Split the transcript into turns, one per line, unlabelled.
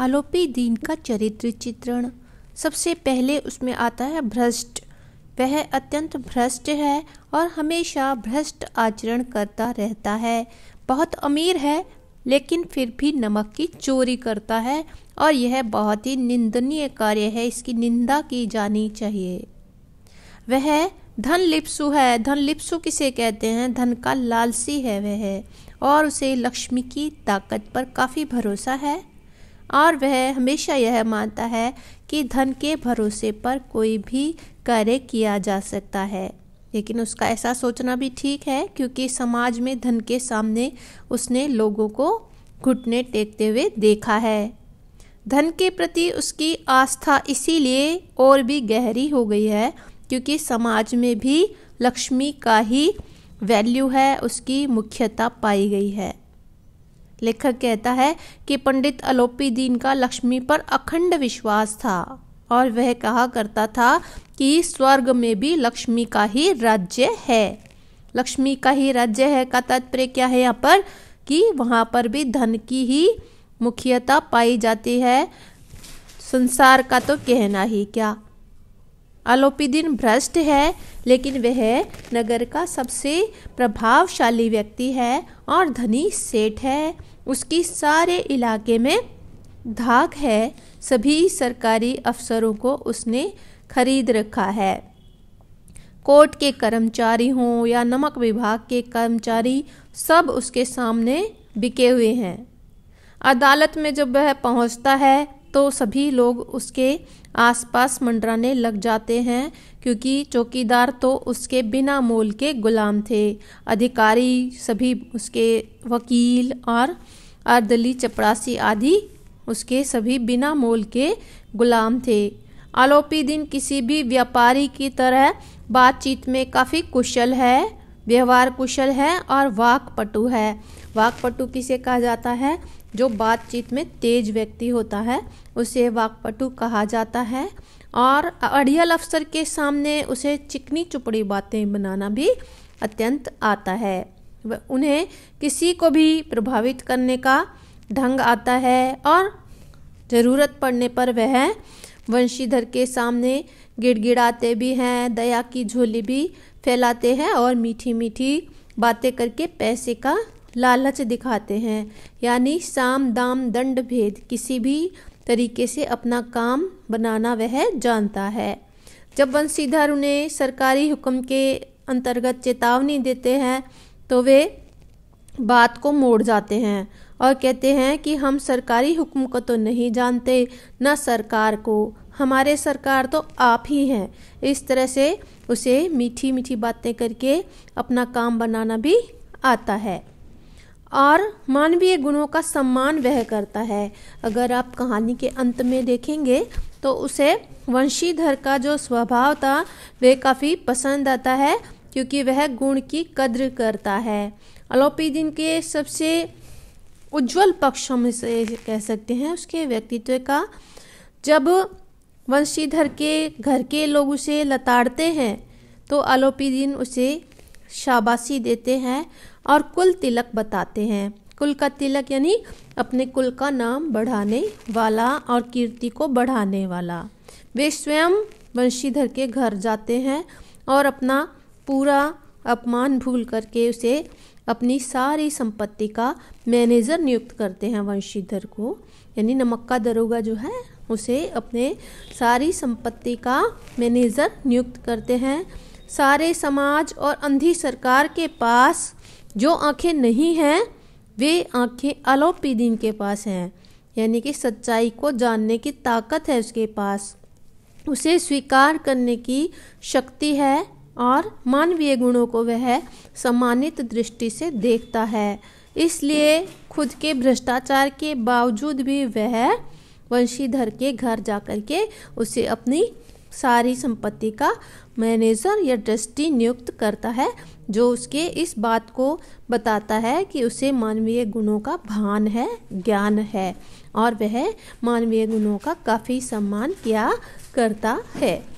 आलोपी दीन का चरित्र चित्रण सबसे पहले उसमें आता है भ्रष्ट वह अत्यंत भ्रष्ट है और हमेशा भ्रष्ट आचरण करता रहता है बहुत अमीर है लेकिन फिर भी नमक की चोरी करता है और यह बहुत ही निंदनीय कार्य है इसकी निंदा की जानी चाहिए वह धन लिप्सु है धन लिप्सु किसे कहते हैं धन का लालसी है वह और उसे लक्ष्मी की ताकत पर काफ़ी भरोसा है और वह हमेशा यह मानता है कि धन के भरोसे पर कोई भी कार्य किया जा सकता है लेकिन उसका ऐसा सोचना भी ठीक है क्योंकि समाज में धन के सामने उसने लोगों को घुटने टेकते हुए देखा है धन के प्रति उसकी आस्था इसीलिए और भी गहरी हो गई है क्योंकि समाज में भी लक्ष्मी का ही वैल्यू है उसकी मुख्यता पाई गई है लेखक कहता है कि पंडित अलोपी दीन का लक्ष्मी पर अखंड विश्वास था और वह कहा करता था कि स्वर्ग में भी लक्ष्मी का ही राज्य है लक्ष्मी का ही राज्य है का तात्पर्य क्या है यहाँ पर कि वहाँ पर भी धन की ही मुख्यता पाई जाती है संसार का तो कहना ही क्या अलोपीदीन भ्रष्ट है लेकिन वह नगर का सबसे प्रभावशाली व्यक्ति है और धनी सेठ है उसकी सारे इलाके में धाक है सभी सरकारी अफसरों को उसने खरीद रखा है कोर्ट के कर्मचारी हों या नमक विभाग के कर्मचारी सब उसके सामने बिके हुए हैं अदालत में जब वह पहुंचता है तो सभी लोग उसके आसपास मंडराने लग जाते हैं क्योंकि चौकीदार तो उसके बिना मोल के गुलाम थे अधिकारी सभी उसके वकील और अर्दली चपरासी आदि उसके सभी बिना मोल के गुलाम थे आलोपी दिन किसी भी व्यापारी की तरह बातचीत में काफ़ी कुशल है व्यवहार कुशल है और वाकपटु है वाकपटु किसे कहा जाता है जो बातचीत में तेज व्यक्ति होता है उसे वाकपटु कहा जाता है और अड़ियल अफसर के सामने उसे चिकनी चुपड़ी बातें बनाना भी अत्यंत आता है उन्हें किसी को भी प्रभावित करने का ढंग आता है और ज़रूरत पड़ने पर वह वंशीधर के सामने गिड़गिड़ाते भी हैं दया की झोली भी फैलाते हैं और मीठी मीठी बातें करके पैसे का लालच दिखाते हैं यानी साम दाम दंड भेद किसी भी तरीके से अपना काम बनाना वह जानता है जब वंशीधर उन्हें सरकारी हुक्म के अंतर्गत चेतावनी देते हैं तो वे बात को मोड़ जाते हैं और कहते हैं कि हम सरकारी हुक्म को तो नहीं जानते न सरकार को हमारे सरकार तो आप ही हैं इस तरह से उसे मीठी मीठी बातें करके अपना काम बनाना भी आता है और मानवीय गुणों का सम्मान वह करता है अगर आप कहानी के अंत में देखेंगे तो उसे वंशीधर का जो स्वभाव था वह काफ़ी पसंद आता है क्योंकि वह गुण की कद्र करता है दिन के सबसे उज्जवल पक्ष हम इसे कह सकते हैं उसके व्यक्तित्व का जब वंशीधर के घर के लोग उसे लताड़ते हैं तो दिन उसे शाबाशी देते हैं और कुल तिलक बताते हैं कुल का तिलक यानी अपने कुल का नाम बढ़ाने वाला और कीर्ति को बढ़ाने वाला वे स्वयं वंशीधर के घर जाते हैं और अपना पूरा अपमान भूल करके उसे अपनी सारी संपत्ति का मैनेजर नियुक्त करते हैं वंशीधर को यानी नमक्का दरोगा जो है उसे अपने सारी संपत्ति का मैनेजर नियुक्त करते हैं सारे समाज और अंधी सरकार के पास जो आंखें नहीं हैं वे आंखें अलोपीदीन के पास हैं यानी कि सच्चाई को जानने की ताकत है उसके पास उसे स्वीकार करने की शक्ति है और मानवीय गुणों को वह सम्मानित दृष्टि से देखता है इसलिए खुद के भ्रष्टाचार के बावजूद भी वह वंशीधर के घर जाकर के उसे अपनी सारी संपत्ति का मैनेजर या ट्रस्टी नियुक्त करता है जो उसके इस बात को बताता है कि उसे मानवीय गुणों का भान है ज्ञान है और वह मानवीय गुणों का काफ़ी सम्मान किया करता है